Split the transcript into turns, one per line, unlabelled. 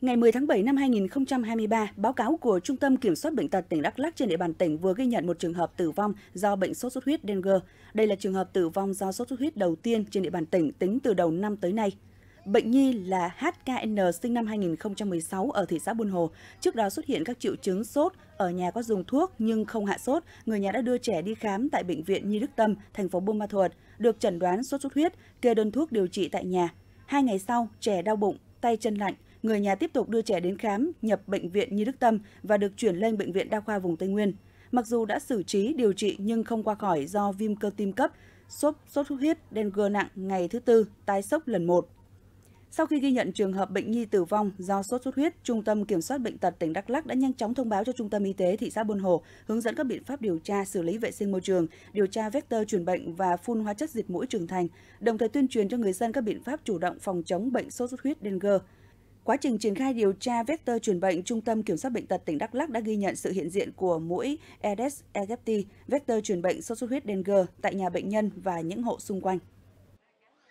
Ngày 10 tháng 7 năm 2023, báo cáo của Trung tâm Kiểm soát Bệnh tật tỉnh Đắk Lắc trên địa bàn tỉnh vừa ghi nhận một trường hợp tử vong do bệnh sốt xuất huyết dengue. Đây là trường hợp tử vong do sốt xuất huyết đầu tiên trên địa bàn tỉnh tính từ đầu năm tới nay. Bệnh nhi là HKN sinh năm 2016 ở thị xã Buôn Hồ. Trước đó xuất hiện các triệu chứng sốt, ở nhà có dùng thuốc nhưng không hạ sốt. Người nhà đã đưa trẻ đi khám tại Bệnh viện Nhi Đức Tâm, thành phố Buôn Ma Thuột, được chẩn đoán sốt xuất huyết, kê đơn thuốc điều trị tại nhà. Hai ngày sau, trẻ đau bụng, tay chân lạnh, người nhà tiếp tục đưa trẻ đến khám, nhập bệnh viện Nhi Đức Tâm và được chuyển lên bệnh viện đa khoa vùng Tây Nguyên. Mặc dù đã xử trí điều trị nhưng không qua khỏi do viêm cơ tim cấp, sốt sốt xuất huyết, dengue nặng ngày thứ tư, tái sốc lần một. Sau khi ghi nhận trường hợp bệnh nhi tử vong do sốt xuất huyết, Trung tâm Kiểm soát Bệnh tật tỉnh Đắk Lắc đã nhanh chóng thông báo cho Trung tâm Y tế thị xã Buôn Hồ hướng dẫn các biện pháp điều tra, xử lý vệ sinh môi trường, điều tra vector truyền bệnh và phun hóa chất diệt mũi trưởng thành, đồng thời tuyên truyền cho người dân các biện pháp chủ động phòng chống bệnh sốt xuất huyết dengue. Quá trình triển khai điều tra vector truyền bệnh, Trung tâm Kiểm soát Bệnh tật tỉnh Đắk Lắc đã ghi nhận sự hiện diện của mũi Aedes aegypti, vector truyền bệnh sốt xuất huyết dengue tại nhà bệnh nhân và những hộ xung quanh.